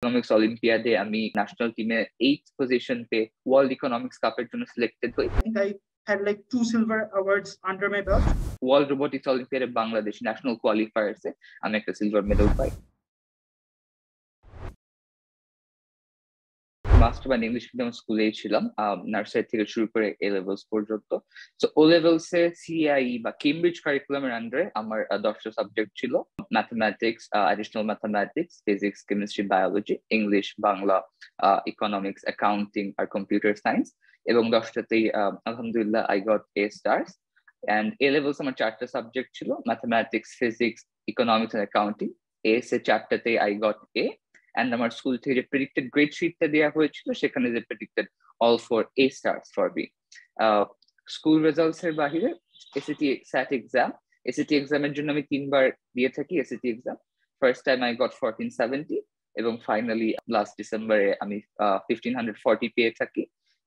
Economics অলিম্পিয়াডে আমি national টিমে eight position পে ওয়ার্ল্ড ইকোনমিক্স কাপের জন্য সিলেক্টেড হই I had like two silver awards under my belt. World robotics অলিম্পিয়াডে বাংলাদেশ ন্যাশনাল কোয়ালিফায়ার্সে আমি একটা সিলভার মেডেল পাই লাস্ট বার ইংলিশ মিডিয়াম স্কুলেই ছিলাম নার্সারি থেকে শুরু করে এ লেভেলস পর্যন্ত তো ও লেভেলস এ সিআই বা কেমব্রিজ কারিকুলামের আন্ডারে আমার দশটা সাবজেক্ট ছিল mathematics additional mathematics physics chemistry biology English Bangla economics accounting আর কম্পিউটার সায়েন্স এবং দশটাতেই আলহামদুলিল্লাহ I got A stars and A levels আমার চারটা সাবজেক্ট ছিল mathematics physics economics and accounting এ সে চারটাতেই আই গট এ and আমার স্কুল থেকে যে প্রেডিক্টেড গ্রেড শিটটা দেওয়া হয়েছিল সেখানে যে predicted all four A star for B school results এর বাহিরে এসিটি স্যাট এক্সাম এসিটি এক্সামের জন্য আমি তিনবার দিয়ে থাকি ACT exam first time I got fourteen seventy এবং ফাইনালি লাস্ট ডিসেম্বরে আমি ফিফটিন হান্ড্রেড ফর্টি পেয়ে থাকি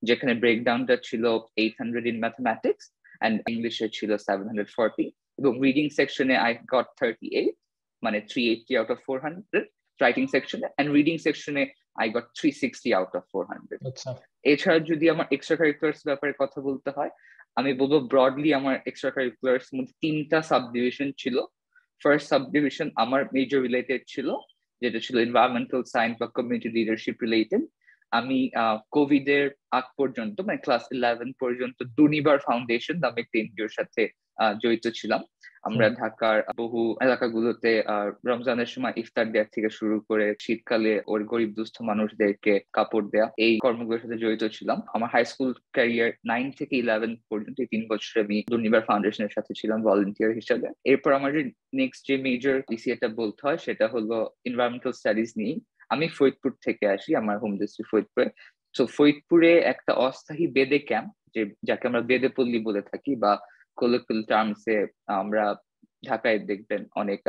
যেখানে ব্রেকডাউনটা ছিল eight hundred in mathematics and ইংলিশে ছিল সেভেন হান্ড্রেড ফর্টি এবং রিডিং সেকশনে আই গট থার্টি এইট মানে three eighty out of four hundred writing সেকশনে অ্যান্ড রিডিং সেকশনে I got three sixty out of four hundred এছাড়া যদি আমার এক্সট্রা কারিকুলার ব্যাপারে কথা বলতে হয় আমি বলবো ব্রডলি আমার এক্সট্রা কারিকুলার মধ্যে তিনটা সাবডিভিশন ছিল ফার্স্ট সাবডিভিশন আমার মেজর রিলেটেড ছিল যেটা ছিল এনভায়রনমেন্টাল সায়েন্স বা কমিউনিটি লিডারশিপ রিলেটেড আমি কোভিডের আগ পর্যন্ত মানে ক্লাস ইলেভেন পর্যন্ত দুনিবার ফাউন্ডেশন নামে একটি এনজিওর সাথে জড়িত ছিলাম আমরা ঢাকার বহু এলাকাগুলোতে রমজানের সময় ইফতার দেওয়া থেকে শুরু করে শীতকালে ওর গরিব দুস্থ মানুষদেরকে কাপড় দেয়া এই কর্মগুলোর সাথে জড়িত ছিলাম আমার হাই স্কুল ক্যারিয়ার নাইন থেকে ইলেভেন পর্যন্ত তিন বছর আমি দুর্নিবার ফাউন্ডেশনের সাথে ছিলাম ভলেন্টিয়ার হিসাবে এরপর আমার যে নেক্সট যে মেজর ইসিএটা বলতে হয় সেটা হলো এনভায়রনমেন্টাল স্টাডিজ নিয়ে আমি ফরিদপুর থেকে আসি আমার হোম ডিস্ট্রিক্ট ফরিদপুরে তো ফরিদপুরে একটা অস্থায়ী বেদে ক্যাম্প যে যাকে আমরা বেদে পল্লী বলে থাকি বা টার্মস এ আমরা ঢাকায় দেখবেন অনেক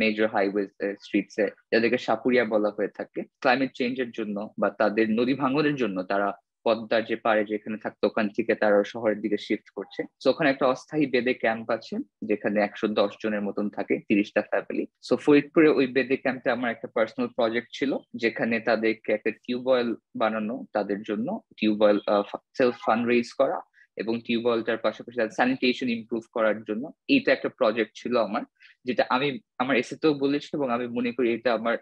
মেজর হাইওয়ে হাইওয়েজ এ যাদেরকে সাপুরিয়া বলা হয়ে থাকে ক্লাইমেট চেঞ্জ এর জন্য বা তাদের নদী ভাঙনের জন্য তারা পদ্মার যে পারে যেখানে থাকতো ওখান থেকে তারা শহরের দিকে শিফট করছে তো ওখানে একটা অস্থায়ী বেদে ক্যাম্প আছে যেখানে একশো দশ জনের মতন থাকে তিরিশটা ফ্যামিলি সো ফরিদপুরে ওই বেদে ক্যাম্পে আমার একটা পার্সোনাল প্রজেক্ট ছিল যেখানে তাদেরকে একটা টিউবওয়েল বানানো তাদের জন্য টিউবওয়েল সেলফ ফান্ড রেজ করা এবং টিউবওয়েলটার পাশাপাশি তাদের স্যানিটেশন ইমপ্রুভ করার জন্য এইটা একটা প্রজেক্ট ছিল আমার যেটা আমি আমার এসে তো বলেছি এবং আমি মনে করি এটা আমার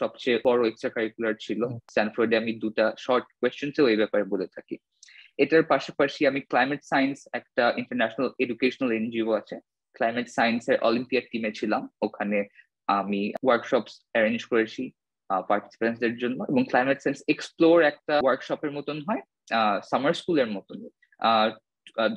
সবচেয়ে বড় এক্সট্রা কারিকুলার ছিল স্ট্যানফোর্ডে আমি দুটা শর্ট কোয়েশ্চেন্সও এই ব্যাপারে বলে থাকি এটার পাশাপাশি আমি ক্লাইমেট সায়েন্স একটা ইন্টারন্যাশনাল এডুকেশনাল এনজিও আছে ক্লাইমেট সায়েন্সের অলিম্পিয়াড টিমে ছিলাম ওখানে আমি ওয়ার্কশপস অ্যারেঞ্জ করেছি পার্টিসিপেন্টসদের জন্য এবং ক্লাইমেট সায়েন্স এক্সপ্লোর একটা ওয়ার্কশপের মতন হয় সামার স্কুলের মতন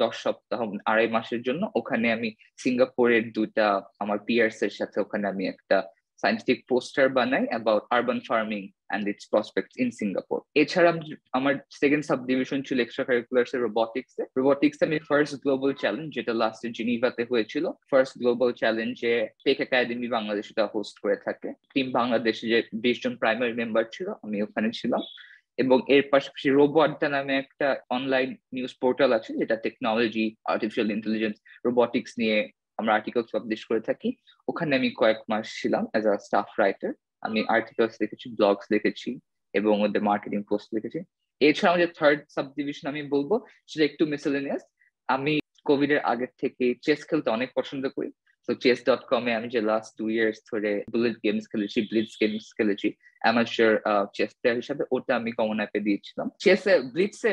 দশ সপ্তাহ আড়াই মাসের জন্য ওখানে আমি সিঙ্গাপুরের দুটা আমার পিয়ার্স এর সাথে ওখানে আমি একটা সায়েন্টিফিক পোস্টার বানাই about urban farming and it's prospect in Singapore এছাড়া আমার সেকেন্ড সাব ডিভিশন ছিল এক্সট্রা কারিকুলার্স এর রোবটিক্স এ রোবটিক্স আমি ফার্স্ট গ্লোবাল চ্যালেঞ্জ যেটা লাস্টে জিনিভাতে হয়েছিল ফার্স্ট গ্লোবাল চ্যালেঞ্জে টেক একাডেমি বাংলাদেশ এটা হোস্ট করে থাকে টিম বাংলাদেশে যে বিশ জন প্রাইমারি মেম্বার ছিল আমি ওখানে ছিলাম এবং এর পাশাপাশি রোবো আড্ডা নামে একটা অনলাইন নিউজ পোর্টাল আছে যেটা টেকনোলজি আর্টিফিশিয়াল ইন্টেলিজেন্স রোবটিক্স নিয়ে আমরা আর্টিকেল পাবলিশ করে থাকি ওখানে আমি কয়েক মাস ছিলাম অ্যাজ আ স্টাফ রাইটার আমি আর্টিকেলস লিখেছি ব্লগস লিখেছি এবং ওদের মার্কেটিং পোস্ট লিখেছি এছাড়া আমাদের থার্ড সাবডিভিশন আমি বলবো সেটা একটু মিসেলেনিয়াস আমি কোভিড এর আগের থেকে চেস খেলতে অনেক পছন্দ করি তো চেস ডট কমে আমি যে লাস্ট টু ইয়ার্স ধরে বুলেট গেমস খেলেছি ব্লিটস গেমস খেলেছি অ্যামাচার চেস প্লেয়ার হিসাবে ওটা আমি কমন অ্যাপে দিয়েছিলাম চেসে ব্লিটসে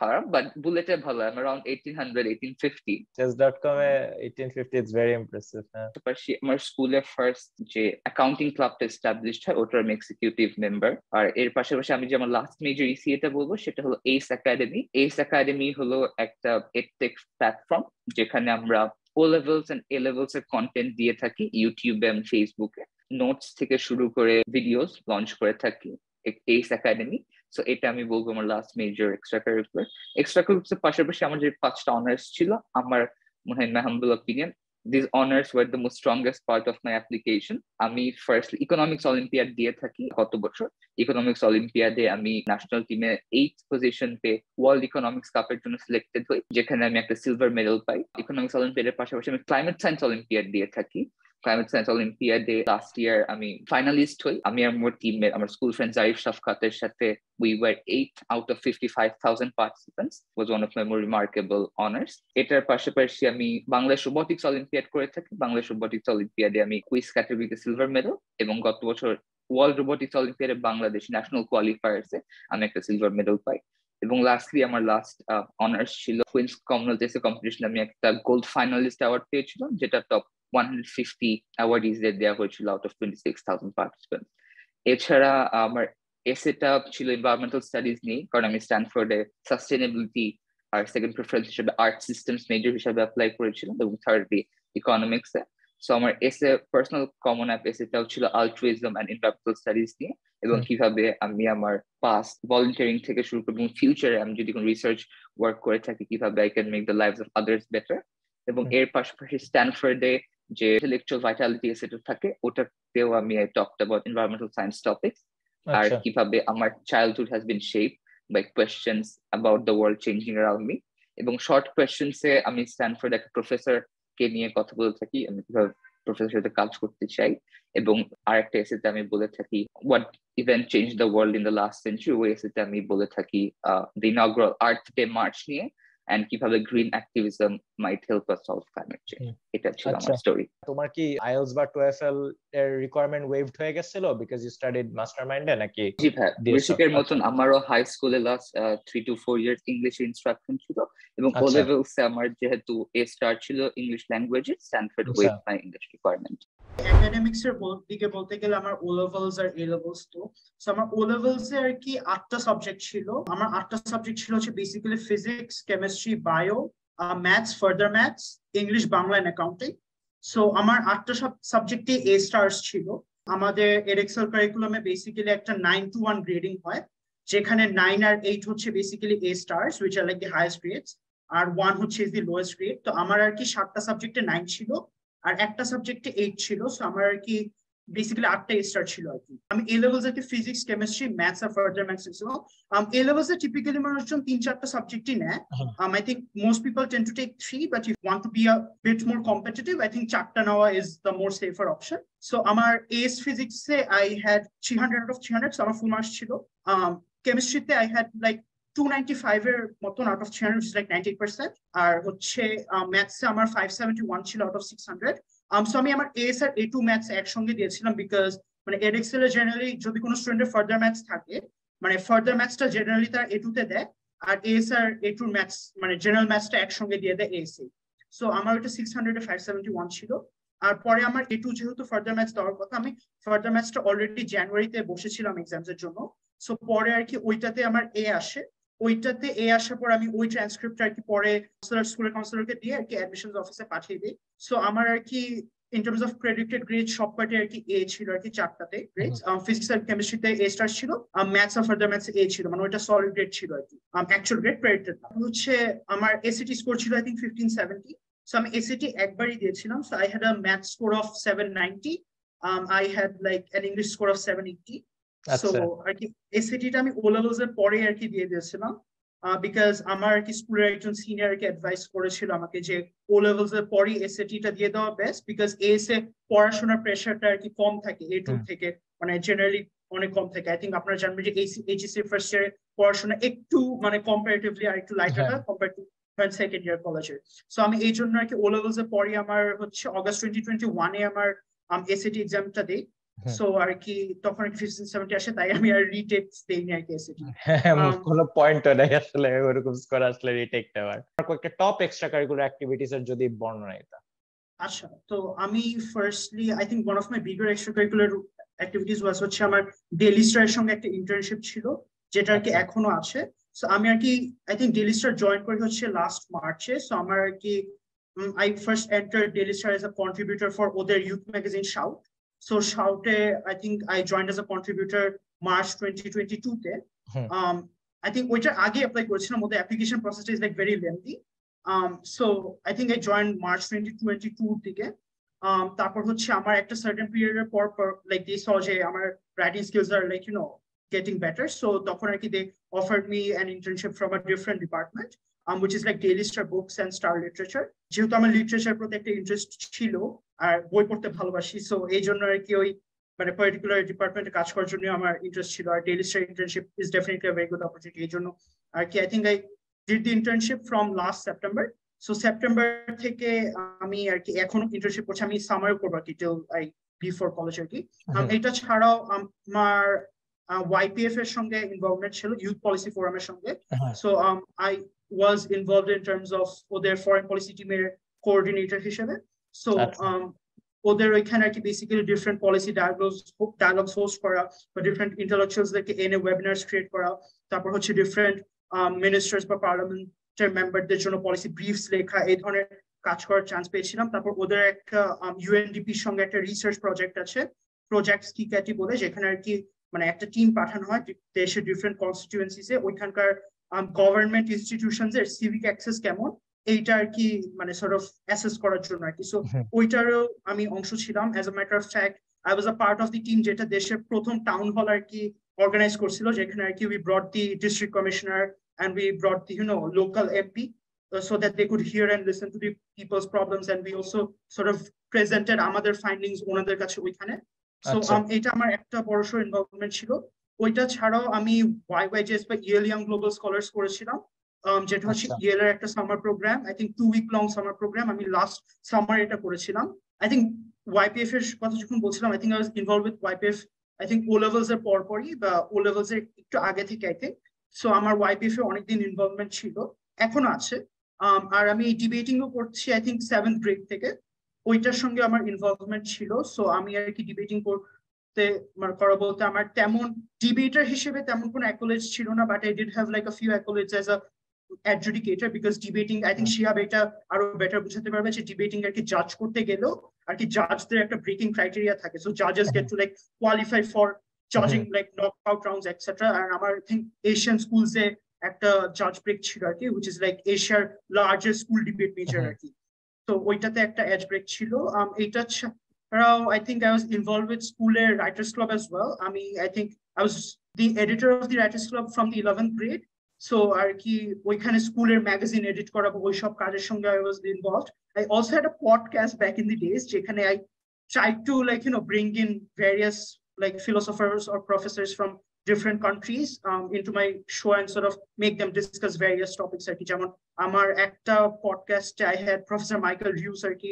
খারাপ বাট বুলেটে ভালো আই অ্যারাউন্ড 1800 1850 chess.com এ 1850 ইটস ভেরি ইমপ্রেসিভ হ্যাঁ পাশাপাশি আমার স্কুলে ফার্স্ট যে অ্যাকাউন্টিং ক্লাবটা এস্টাবলিশড হয় ওটার আমি এক্সিকিউটিভ মেম্বার আর এর পাশাপাশি আমি যে আমার লাস্ট মেজর ইসিএ টা বলবো সেটা হলো এস একাডেমি এস একাডেমি হলো একটা এডটেক প্ল্যাটফর্ম যেখানে আমরা O levels and A levels এর কন্টেন্ট দিয়ে থাকি ইউটিউবে এবং ফেসবুকে নোটস থেকে শুরু করে ভিডিওস লঞ্চ করে থাকি এইস একাডেমি সো এটা আমি বলবো আমার last major extracurricular extracurricular পাশাপাশি আমার যে পাঁচটা অনার্স ছিল আমার মনে হয় my humble opinion these honors were the most strongest part of my application. আমি first economics olympiad দিয়ে থাকি কত বছর economics olympiad এ আমি national team এ eighth position pe. world economics cup এর জন্য selected হই যেখানে আমি একটা silver medal পাই economics olympiad এর পাশাপাশি আমি climate science olympiad দিয়ে থাকি ক্লাইমেট সায়েন্স অলিম্পিয়াডে লাস্ট ইয়ার আমি ফাইনালিস্ট হই আমি আর মোর টিমমেট আমার স্কুল ফ্রেন্ড জারিফ শফকাতের সাথে we were eight out of fifty five thousand participants was one of my more remarkable honours এটার পাশাপাশি আমি বাংলাদেশ রোবটিক্স অলিম্পিয়াড করে থাকি বাংলাদেশ রোবটিক্স অলিম্পিয়াডে আমি কুইজ ক্যাটাগরিতে সিলভার মেডেল এবং গত বছর ওয়ার্ল্ড রোবটিক্স অলিম্পিয়াডে বাংলাদেশ ন্যাশনাল কোয়ালিফায়ার্সে আমি একটা সিলভার মেডেল পাই এবং লাস্টলি আমার লাস্ট অনার্স uh, ছিল কুইন্স কমনওয়েলথ এসে কম্পিটিশন আমি একটা গোল্ড ফাইনালিস্ট অ্যাওয়ার্ড পেয়েছিলাম যেটা টপ 150 awardees that there হয়েছিল out of 26,000 participants. এছাড়া আমার এসেটা ছিল environmental studies নিয়ে কারণ আমি স্ট্যানফোর্ডে sustainability our second preference হিসেবে art systems major হিসেবে apply করেছিলাম the third economics এ eh. সো আমার এসে personal common app এসেটাও ছিল altruism and environmental studies নিয়ে এবং hmm. কিভাবে আমি আমার past volunteering থেকে শুরু করে এবং future আমি যদি কোনো research work করে থাকি কিভাবে I can make the lives of others better এবং hmm. এর পাশাপাশি স্ট্যানফোর্ডে যে ইন্টেলেকচুয়াল ভাইটালিটি সেটা থাকে ওটাতেও আমি talked about environmental science topics আর কিভাবে আমার childhood has been shape by questions about the world changing around me এবং শর্ট কোয়েশ্চেন্সে আমি স্ট্যানফোর্ড একটা প্রফেসর কে নিয়ে কথা বলে থাকি আমি কিভাবে প্রফেসর সাথে কাজ করতে চাই এবং আরেকটা এসেতে আমি বলে থাকি what event change the world in the last century ওই এসেতে আমি বলে থাকি the inaugural Earth Day march নিয়ে অ্যান্ড কিভাবে green activism might help us solve climate change এটা ছিল আমার স্টোরি আচ্ছা। তোমার কি আইএলস বা টোএফএল এর রিকোয়ারমেন্ট ওয়েভড হয়ে গেছিল বিকজ ইউ স্টাডিড মাস্টারমাইন্ডে নাকি জি ভাই ঋষিকের আচ্ছা। মতন আমারও হাই স্কুলে last 3 to 4 years English instruction ছিল এবং ও আচ্ছা। লেভেলসে আমার যেহেতু এ স্টার ছিল ইংলিশ ল্যাঙ্গুয়েজে Stanford waive my English requirement academics এর দিকে বলতে গেলে আমার ও লেভেলস আর এ লেভেলস তো সো আমার ও লেভেলস এ কি আটটা সাবজেক্ট ছিল আমার আটটা সাবজেক্ট ছিল হচ্ছে basically physics chemistry bio maths further maths English Bangla and accounting so আমার আটটা সাবজেক্টে এ স্টার্স ছিল আমাদের এডেক্সেল কারিকুলামে বেসিক্যালি একটা নাইন টু ওয়ান গ্রেডিং হয় যেখানে নাইন আর এইট হচ্ছে basically A stars which are like the highest grades আর ওয়ান হচ্ছে দি লোয়েস্ট গ্রেড তো আমার আর কি সাতটা সাবজেক্টে নাইন ছিল আর একটা সাবজেক্টে এইট ছিল সো আমার আর কি বেসিক্যালি আটটা স্টার ছিল আর কি আমি um, এ লেভেলস কি ফিজিক্স কেমিস্ট্রি ম্যাথস আর ফার্দার ম্যাথস ছিল এ লেভেলস এ টিপিক্যালি মানুষজন তিন চারটা সাবজেক্টই নেয় I think most people tend to take three but if want to be a bit more competitive I think চারটা নেওয়া is the more safer option so আমার AS ফিজিক্সে I had three hundred of three so আমার full marks ছিল কেমিস্ট্রিতে I had like two ninety five এর মতন out of three like ninety percent আর হচ্ছে ম্যাথস আমার ফাইভ সেভেন্টি ওয়ান ছিল out of six hundred so আমি আমার এস আর এ টু ম্যাথস একসঙ্গে দিয়েছিলাম বিকজ মানে এড এক্সেল এ জেনারেলি যদি কোনো স্টুডেন্টের ফার্দার ম্যাথস থাকে মানে ফার্দার ম্যাথসটা জেনারেলি তার এ টুতে দেয় আর এস আর এ টু ম্যাথস মানে জেনারেল ম্যাথসটা একসঙ্গে দিয়ে দেয় এস এ সো আমার ওইটা six hundred five seventy one ছিল আর পরে আমার এ টু যেহেতু ফার্দার ম্যাথস দেওয়ার কথা আমি ফার্দার ম্যাথসটা অলরেডি জানুয়ারিতে বসেছিলাম এক্সামসের জন্য সো পরে আর কি ওইটাতে আমার এ আসে ওইটাতে এ আসার পর আমি ওই ট্রান্সক্রিপ্ট আর কি পরে স্কুলের কাউন্সিলরকে দিয়ে আর কি অ্যাডমিশন অফিসে পাঠিয়ে দিই সো আমার আর কি in terms of credited grade সব কয়টি আর কি এ ছিল আর কি চারটাতে গ্রেড ফিজিক্স আর কেমিস্ট্রিতে এ স্টার ছিল ম্যাথস আর ফার্দার ম্যাথস এ ছিল মানে ওইটা সলিড গ্রেড ছিল আর কি অ্যাকচুয়াল গ্রেড প্রেডিক্টেড হচ্ছে আমার এসিটি স্কোর ছিল I think fifteen seventy so আমি এসিটি একবারই দিয়েছিলাম so I had a math score of seven ninety I had like an English score of seven eighty so আচ্ছা। আর কি এই আমি ও এর পরে আর কি দিয়ে দিয়েছিলাম বিকজ আমার কি স্কুলের একজন সিনিয়র আর কি অ্যাডভাইস করেছিল আমাকে যে ও লেভেলস এর পরে টা দিয়ে দেওয়া বেস্ট বিকজ এস এ পড়াশোনার প্রেশারটা আর কি কম থাকে এ টু থেকে মানে জেনারেলি অনেক কম থাকে আই থিঙ্ক আপনারা জানবেন যে এইচএসসি ফার্স্ট ইয়ারে পড়াশোনা একটু মানে কম্পারেটিভলি আর একটু লাইটার হয় কম্পারেটিভ সেকেন্ড ইয়ার কলেজের সো আমি এই জন্য আর কি ও লেভেলস এর পরে আমার হচ্ছে অগস্ট টোয়েন্টি টোয়েন্টি ওয়ানে আমার এসএটি এক্সামটা দিই সো হ্যাঁ। আর কি তখন ফিফটিন সেভেন্টি আসে তাই আমি আর রিটেক দেইনি আর কি এসএটি পয়েন্ট নাই আসলে ওরকম স্কোর আসলে রিটেক নেওয়ার কয়েকটা টপ এক্সট্রা কারিকুলার অ্যাক্টিভিটিস এর যদি বর্ণনা এটা আচ্ছা তো আমি firstly I think one of my bigger extra curricular activities was হচ্ছে আমার ডেলি স্টারের সঙ্গে একটা ইন্টার্নশিপ ছিল যেটা আর কি আচ্ছা। এখনো আছে সো আমি আর কি I think Daily Star join করে হচ্ছে লাস্ট মার্চে সো আমার আর কি I first enter Daily Star as a contributor for ওদের youth magazine Shout So Shaute, I think I joined as a contributor March 2022. Hmm. Um, I think which I the application process is like very lengthy. Um, so I think I joined March 2022. Um, certain period of for like this writing skills are like, you know, getting better. So they offered me an internship from a different department. Um, which is like daily star books and star literature. Jyotama literature protected interest chilo. আর বই পড়তে ভালোবাসি so এই জন্য আর কি ওই মানে পার্টিকুলার ডিপার্টমেন্টে কাজ করার জন্য আমার ইন্টারেস্ট ছিল আর Daily Star internship is definitely very good opportunity এই জন্য আর কি I think I did the internship from last September so September থেকে আমি আর কি এখনো ইন্টার্নশিপ করছি আমি সামার করবো আর কি টিল আই বিফোর কলেজ আর কি আচ্ছা। um, এটা ছাড়াও আমার ওয়াইপিএফ এর সঙ্গে ইনভলভমেন্ট ছিল ইউথ পলিসি ফোরামের সঙ্গে so I was involved in terms of ওদের ফরেন পলিসি টিমের কোঅর্ডিনেটর হিসেবে So um, ওদের ওইখানে আর কি basically different policy dialogues dialogues host করা বা ডিফারেন্ট ইন্টালেকচুয়ালসদেরকে এনে ওয়েবিনার্স ক্রিয়েট করা তারপর হচ্ছে ডিফারেন্ট মিনিস্টার্স um, বা পার্লামেন্টের মেম্বারদের জন্য পলিসি ব্রিফস লেখা এই ধরনের কাজ করার চান্স পেয়েছিলাম তারপর ওদের একটা ইউএনডিপির um, সঙ্গে একটা রিসার্চ প্রজেক্ট আছে প্রজেক্ট কি ক্যাটি বলে যেখানে আর কি মানে একটা টিম পাঠানো হয় দেশের ডিফারেন্ট কনস্টিটিউয়েন্সিসে ওইখানকার গভর্নমেন্ট ইনস্টিটিউশনস এর সিভিক অ্যাক্সেস কেমন এইটা আর কি মানে সর্ট অফ অ্যাসেস করার জন্য আর কি সো ওইটারও আমি অংশ ছিলাম as a matter of fact I was a part of the team যেটা দেশের প্রথম টাউন হল আর কি অর্গানাইজ করছিল যেখানে আর কি we brought the district commissioner and we brought the you know local MP so that they could hear and listen to the people's problems and we also sort of presented আমাদের findings ওনাদের কাছে ওইখানে so আচ্ছা। এটা আমার একটা বড় সড় ইনভলভমেন্ট ছিল ওইটা ছাড়াও আমি ওয়াই ওয়াই জেস বা ইয়েল ইয়াং গ্লোবাল স্কলার্স করেছিলাম Um, যেটা হচ্ছে ইএল আচ্ছা। এর একটা summer programme I think two week long summer programme আমি লাস্ট সামার এটা করেছিলাম আই থিঙ্ক ওয়াইপিএফ এর কথা যখন বলছিলাম I think I was involve with YPF I think O levels এর পরপরই বা ও লেভেলস এর একটু আগে থেকে আই থিঙ্ক সো আমার ওয়াইপিএফ এর অনেকদিন ইনভলভমেন্ট ছিল এখনো আছে um, আর আমি ডিবেটিংও করছি আই থিঙ্ক সেভেন্থ গ্রেড থেকে ওইটার সঙ্গে আমার ইনভলভমেন্ট ছিল সো আমি আর কি ডিবেটিং করতে আমার মানে করা বলতে আমার তেমন ডিবেটার হিসেবে তেমন কোনো অ্যাকোলেজ ছিল না but I did have like a few accolades as a adjudicator because debating I think Shihab এটা আরো বেটার বুঝাতে পারবে যে ডিবেটিং আর কি জাজ করতে গেলেও আর কি জাজদের একটা ব্রেকিং ক্রাইটেরিয়া থাকে so জাজেস gate to like qualify for জাজিং like knock out rounds etcetera আর আমার থিঙ্ক এশিয়ান স্কুলসে একটা জাজ ব্রেক ছিল আর কি উইচ ইজ লাইক এশিয়ার লার্জেস্ট স্কুল ডিবেট মেজর আর কি তো ওইটাতে একটা এজ ব্রেক ছিল এইটা ছাড়াও I think I was involve with স্কুলের রাইটার্স ক্লাব অ্যাজ ওয়েল আমি I think I was the editor of the writers club from the eleventh grade so আর কি ওইখানে স্কুলের ম্যাগাজিন এডিট করাবো ওইসব কাজের সঙ্গে I was involve I also had a podcast back in the days যেখানে I try to like you know bring in various like philosophers or professors from different countries um, into my show and sort of make them discuss various topics আর কি যেমন আমার একটা পডকাস্টে I had professor Michael Ruse আর কি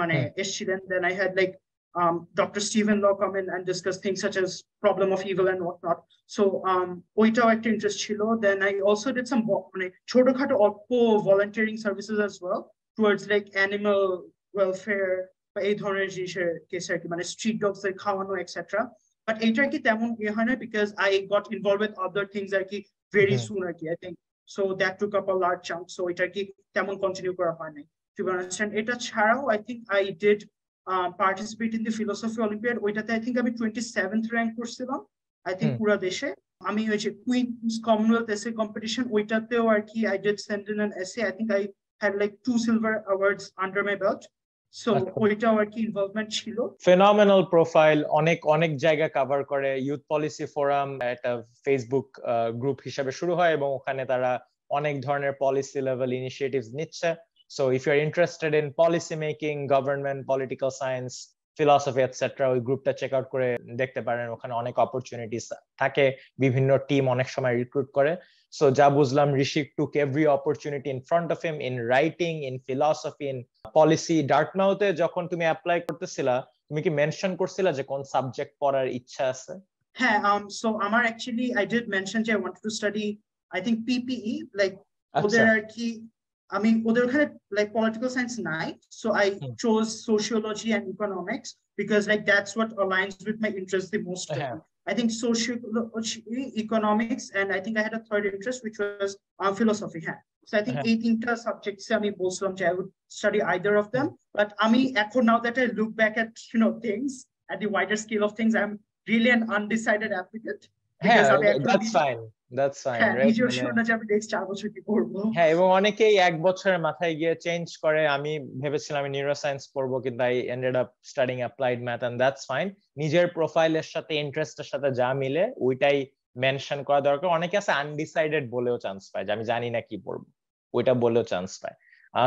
মানে এসেছিলেন then I had like um, Dr. Stephen Law come in and discuss things such as problem of evil and whatnot. So um, oitao acted interest chilo. Then I also did some chodokhato alpo volunteering services as well towards like animal welfare, street dogs, like kawano, etc. But I it because I got involved with other things like very mm-hmm. soon, I think. So that took up a large chunk. So it continue for a honey. If you understand, I think I did participate in the philosophy olympiad ওইটাতে I think আমি twenty seventh rank করছিলাম I think পুরো দেশে আমি হয়েছে Queen's Commonwealth essay competition ওইটাতেও আর কি I did send in essay I think I had like two silver awards under my belt so ওইটাও আর কি ইনভলভমেন্ট ছিল ফেনোমেনাল প্রোফাইল অনেক অনেক জায়গা কভার করে ইউথ পলিসি ফোরাম একটা ফেসবুক গ্রুপ হিসাবে শুরু হয় এবং ওখানে তারা অনেক ধরনের পলিসি লেভেল ইনিশিয়েটিভস নিচ্ছে So if you're interested in policy making, government, political science, philosophy, etc., we group to check out kore dekhte paren okhane onek opportunities thake bibhinno team onek shomoy recruit kore. So Jabuzlam Rishik took every opportunity in front of him in writing, in philosophy, in policy. Dartmouth jokhon tumi apply korte sila, তুমি কি mention করছিলা যে কোন subject পড়ার ইচ্ছা আছে হ্যাঁ um um, so আমার অ্যাকচুয়ালি আই ডিড মেনশন যে I want to study I think PPE like ওদের আর কি I mean, আমি ওদের ওখানে লাইক পলিটিক্যাল সায়েন্স নাই So I hmm. chose sociology and economics because like that's what aligns with my interest the most. Uh-huh. I think sociology, economics, and I think I had a third interest, which was our uh, philosophy. So I think uh-huh. 18 subjects, I mean, I would study either of them. Hmm. But I mean, now that I look back at, you know, things at the wider scale of things, I'm really an undecided applicant. Yeah, that's fine. That's fine মানে হ্যাঁ এবং অনেকেই এক বছরের মাথায় গিয়ে change করে আমি ভেবেছিলাম আমি নিউরোসায়েন্স পড়ব কিন্তু I ended up studying applied math and that's fine নিজের প্রোফাইলের সাথে ইন্টারেস্টের সাথে যা মিলে ওইটাই মেনশন করা দরকার অনেকে আছে আনডিসাইডেড বলেও চান্স পায় যে আমি জানি না কি পড়ব ওইটা বলেও চান্স পায়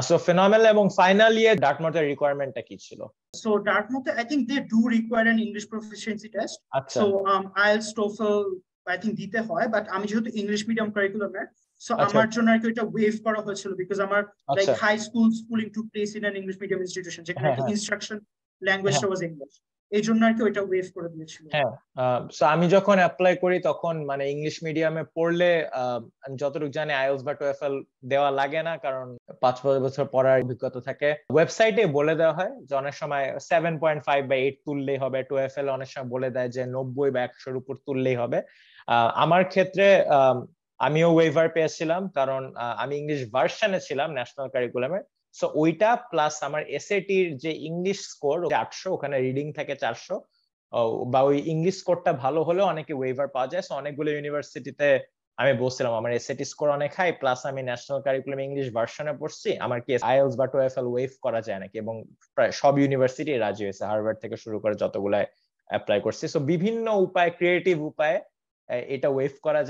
সো ফেনোমেনাল এবং ফাইনাল ইয়ার ডার্টমাউথের রিকোয়ারমেন্টটা কি ছিল সো ডার্টমাউথে I think they do require an English proficiency test so IELTS I think দিতে হয় বাট আমি যেহেতু ইংলিশ মিডিয়াম কারিকুলামে সো আমার জন্য আর কি ওইটা ওয়েভ করা হয়েছিল বিকজ আমার like high school schooling to place in an English medium institution যেখানে ইনস্ট্রাকশন ল্যাঙ্গুয়েজটা ওয়াজ ইংলিশ এই জন্য আর কি ওইটা ওয়েভ করে দিয়েছিল হ্যাঁ সো আমি যখন অ্যাপ্লাই করি তখন মানে ইংলিশ মিডিয়ামে পড়লে আমি যতটুকু জানি আইএলস বা টোএফএল দেওয়া লাগে না কারণ পাঁচ বছর পড়ার অভিজ্ঞতা থাকে ওয়েবসাইটে বলে দেওয়া হয় যে অনেক সময় সেভেন পয়েন্ট ফাইভ বা এইট তুললেই হবে টোএফএল অনেক সময় বলে দেয় যে নব্বই বা একশোর উপর তুললেই হবে আমার ক্ষেত্রে আমিও ওয়েভার পেয়েছিলাম কারণ আমি ইংলিশ ভার্সনে ছিলাম ন্যাশনাল কারিকুলামে সো ওইটা প্লাস আমার এসএটির যে ইংলিশ স্কোর আটশো ওখানে রিডিং থাকে চারশো বা ওই ইংলিশ স্কোরটা ভালো হলেও অনেকে ওয়েভার পাওয়া যায় সো অনেকগুলো ইউনিভার্সিটিতে আমি বলছিলাম আমার এসএটি স্কোর অনেক হাই প্লাস আমি ন্যাশনাল কারিকুলাম ইংলিশ ভার্সনে পড়ছি আমার কি আইএলস বা এল ওয়েভ করা যায় নাকি এবং প্রায় সব ইউনিভার্সিটি রাজি হয়েছে হার্ভার্ড থেকে শুরু করে যতগুলো অ্যাপ্লাই করছি সো বিভিন্ন উপায় ক্রিয়েটিভ উপায়ে এটা ওয়েভ করা যায়